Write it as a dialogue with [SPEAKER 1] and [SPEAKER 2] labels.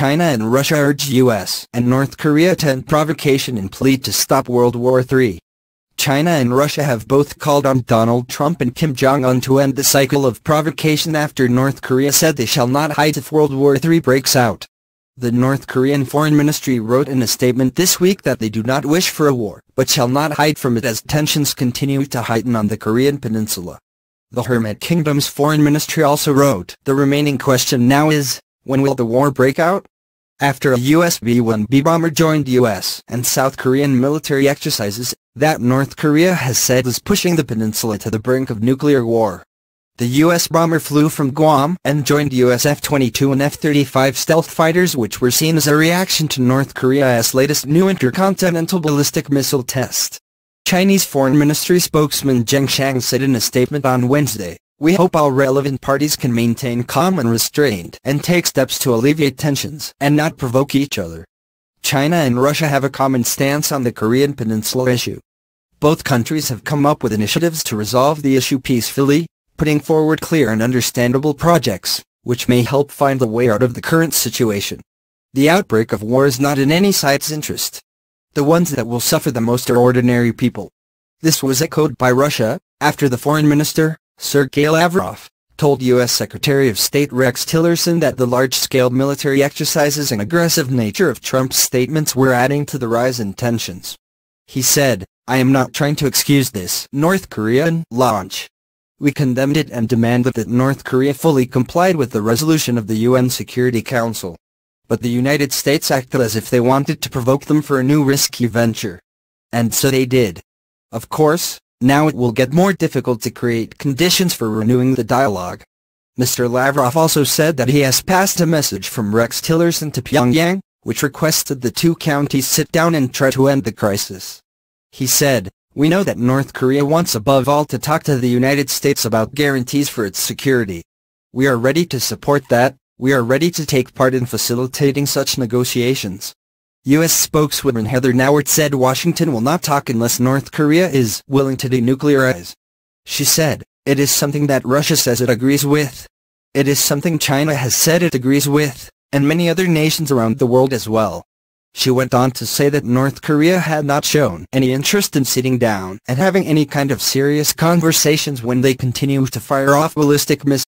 [SPEAKER 1] China and Russia urge U.S. and North Korea to end provocation and plead to stop World War III. China and Russia have both called on Donald Trump and Kim Jong-un to end the cycle of provocation after North Korea said they shall not hide if World War III breaks out. The North Korean Foreign Ministry wrote in a statement this week that they do not wish for a war, but shall not hide from it as tensions continue to heighten on the Korean peninsula. The Hermit Kingdom's Foreign Ministry also wrote, The remaining question now is, when will the war break out? After a U.S. B-1B bomber joined U.S. and South Korean military exercises, that North Korea has said is pushing the peninsula to the brink of nuclear war. The U.S. bomber flew from Guam and joined U.S. F-22 and F-35 stealth fighters which were seen as a reaction to North Korea's latest new intercontinental ballistic missile test. Chinese Foreign Ministry spokesman Zheng Shang said in a statement on Wednesday, we hope all relevant parties can maintain calm and restraint and take steps to alleviate tensions and not provoke each other. China and Russia have a common stance on the Korean Peninsula issue. Both countries have come up with initiatives to resolve the issue peacefully, putting forward clear and understandable projects, which may help find a way out of the current situation. The outbreak of war is not in any side's interest. The ones that will suffer the most are ordinary people. This was echoed by Russia, after the foreign minister, Sergei Lavrov, told U.S. Secretary of State Rex Tillerson that the large-scale military exercises and aggressive nature of Trump's statements were adding to the rise in tensions. He said, I am not trying to excuse this North Korean launch. We condemned it and demanded that North Korea fully complied with the resolution of the UN Security Council. But the United States acted as if they wanted to provoke them for a new risky venture. And so they did. Of course, now it will get more difficult to create conditions for renewing the dialogue. Mr. Lavrov also said that he has passed a message from Rex Tillerson to Pyongyang, which requested the two counties sit down and try to end the crisis. He said, we know that North Korea wants above all to talk to the United States about guarantees for its security. We are ready to support that, we are ready to take part in facilitating such negotiations. U.S. spokeswoman Heather Nauert said Washington will not talk unless North Korea is willing to denuclearize. She said, it is something that Russia says it agrees with. It is something China has said it agrees with, and many other nations around the world as well. She went on to say that North Korea had not shown any interest in sitting down and having any kind of serious conversations when they continue to fire off ballistic missiles.